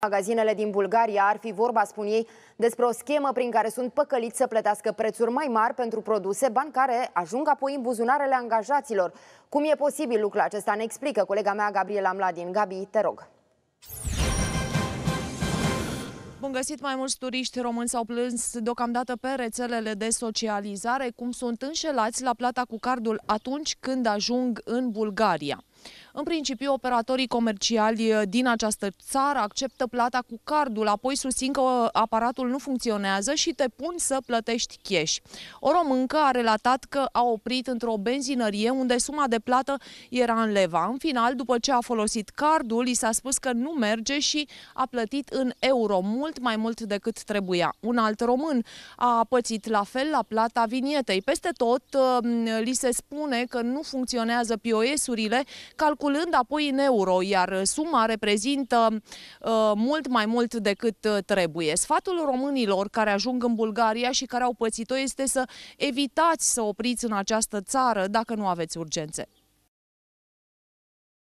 Magazinele din Bulgaria ar fi vorba, spun ei, despre o schemă prin care sunt păcăliți să plătească prețuri mai mari pentru produse, bani care ajung apoi în buzunarele angajaților. Cum e posibil lucrul acesta? Ne explică colega mea, Gabriela Mladin. Gabi, te rog. Bun găsit, mai mulți turiști români s-au plâns deocamdată pe rețelele de socializare cum sunt înșelați la plata cu cardul atunci când ajung în Bulgaria. În principiu, operatorii comerciali eh, din această țară acceptă plata cu cardul, apoi susțin că eh, aparatul nu funcționează și te pun să plătești cash. O româncă a relatat că a oprit într-o benzinărie unde suma de plată era în leva. În final, după ce a folosit cardul, i s-a spus că nu merge și a plătit în euro mult mai mult decât trebuia. Un alt român a pățit la fel la plata vinietei. Peste tot eh, li se spune că nu funcționează POS-urile, calculând apoi în euro, iar uh, suma reprezintă uh, mult mai mult decât uh, trebuie. Sfatul românilor care ajung în Bulgaria și care au pățit-o este să evitați să opriți în această țară dacă nu aveți urgențe.